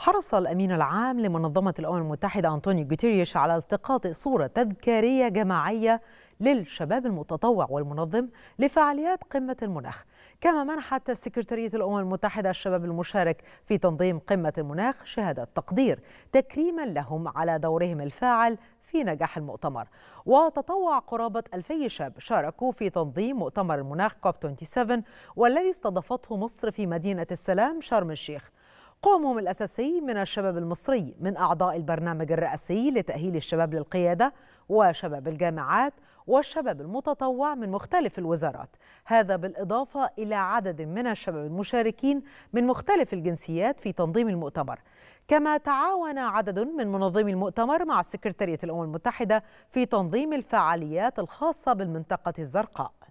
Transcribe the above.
حرص الأمين العام لمنظمة الأمم المتحدة أنطونيو جوتيريش على التقاط صورة تذكارية جماعية للشباب المتطوع والمنظم لفعاليات قمة المناخ كما منحت سكرتارية الأمم المتحدة الشباب المشارك في تنظيم قمة المناخ شهادة تقدير تكريما لهم على دورهم الفاعل في نجاح المؤتمر وتطوع قرابة ألفي شاب شاركوا في تنظيم مؤتمر المناخ كوب 27 والذي استضافته مصر في مدينة السلام شرم الشيخ قومهم الأساسي من الشباب المصري من أعضاء البرنامج الرئاسي لتأهيل الشباب للقيادة وشباب الجامعات والشباب المتطوع من مختلف الوزارات هذا بالإضافة إلى عدد من الشباب المشاركين من مختلف الجنسيات في تنظيم المؤتمر كما تعاون عدد من منظمي المؤتمر مع سكرتارية الأمم المتحدة في تنظيم الفعاليات الخاصة بالمنطقة الزرقاء